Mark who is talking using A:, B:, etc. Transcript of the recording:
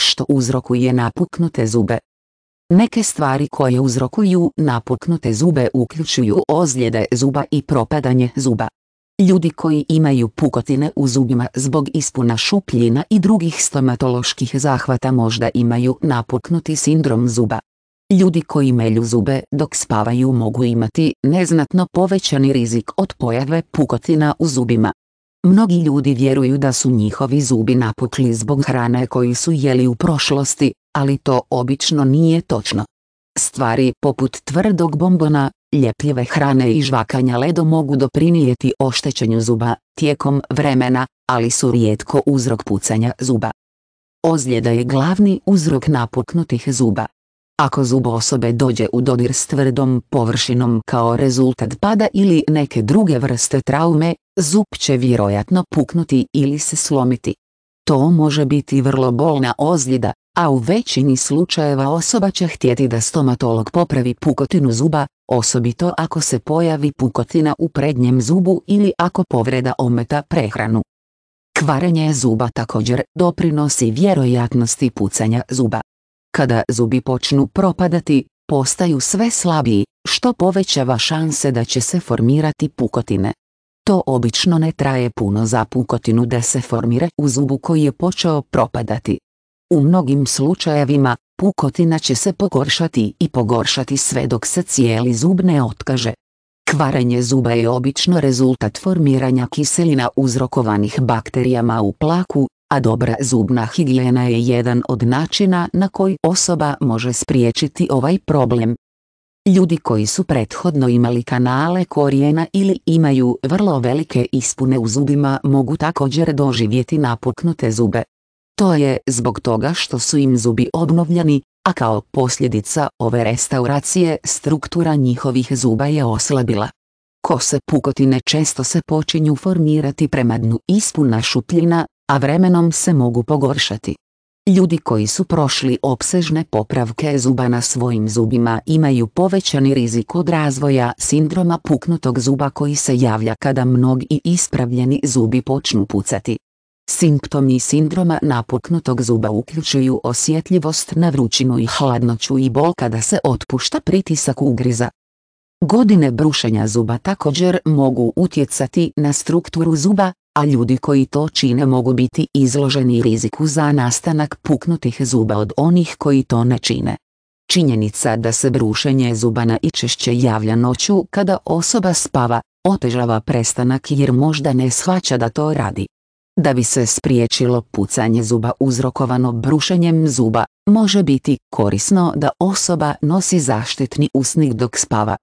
A: što uzrokuje napuknute zube. Neke stvari koje uzrokuju napuknute zube uključuju ozljede zuba i propadanje zuba. Ljudi koji imaju pukotine u zubima zbog ispuna šupljina i drugih stomatoloških zahvata možda imaju napuknuti sindrom zuba. Ljudi koji melju zube dok spavaju mogu imati neznatno povećani rizik od pojave pukotina u zubima. Mnogi ljudi vjeruju da su njihovi zubi napukli zbog hrane koju su jeli u prošlosti, ali to obično nije točno. Stvari poput tvrdog bombona, ljepljive hrane i žvakanja ledo mogu doprinijeti oštećenju zuba tijekom vremena, ali su rijetko uzrok pucanja zuba. Ozljeda je glavni uzrok napuknutih zuba. Ako zub osobe dođe u dodir s tvrdom površinom kao rezultat pada ili neke druge vrste traume, Zub će vjerojatno puknuti ili se slomiti. To može biti vrlo bolna ozljeda, a u većini slučajeva osoba će htjeti da stomatolog popravi pukotinu zuba, osobito ako se pojavi pukotina u prednjem zubu ili ako povreda ometa prehranu. Kvarenje zuba također doprinosi vjerojatnosti pucanja zuba. Kada zubi počnu propadati, postaju sve slabiji, što povećava šanse da će se formirati pukotine. To obično ne traje puno za pukotinu da se formira u zubu koji je počeo propadati. U mnogim slučajevima, pukotina će se pogoršati i pogoršati sve dok se cijeli zub ne otkaže. Kvarenje zuba je obično rezultat formiranja kiselina uzrokovanih bakterijama u plaku, a dobra zubna higijena je jedan od načina na koji osoba može spriječiti ovaj problem. Ljudi koji su prethodno imali kanale korijena ili imaju vrlo velike ispune u zubima mogu također doživjeti napuknute zube. To je zbog toga što su im zubi obnovljeni, a kao posljedica ove restauracije struktura njihovih zuba je oslabila. Kose pukotine često se počinju formirati prema dnu ispuna šupljina, a vremenom se mogu pogoršati. Ljudi koji su prošli opsežne popravke zuba na svojim zubima imaju povećani rizik od razvoja sindroma puknutog zuba koji se javlja kada mnogi ispravljeni zubi počnu pucati. Simptomi sindroma napuknutog zuba uključuju osjetljivost na vrućinu i hladnoću i bol kada se otpušta pritisak ugriza. Godine brušenja zuba također mogu utjecati na strukturu zuba, a ljudi koji to čine mogu biti izloženi riziku za nastanak puknutih zuba od onih koji to ne čine. Činjenica da se brušenje zuba najčešće javlja noću kada osoba spava, otežava prestanak jer možda ne shvaća da to radi. Da bi se spriječilo pucanje zuba uzrokovano brušenjem zuba, može biti korisno da osoba nosi zaštitni usnik dok spava,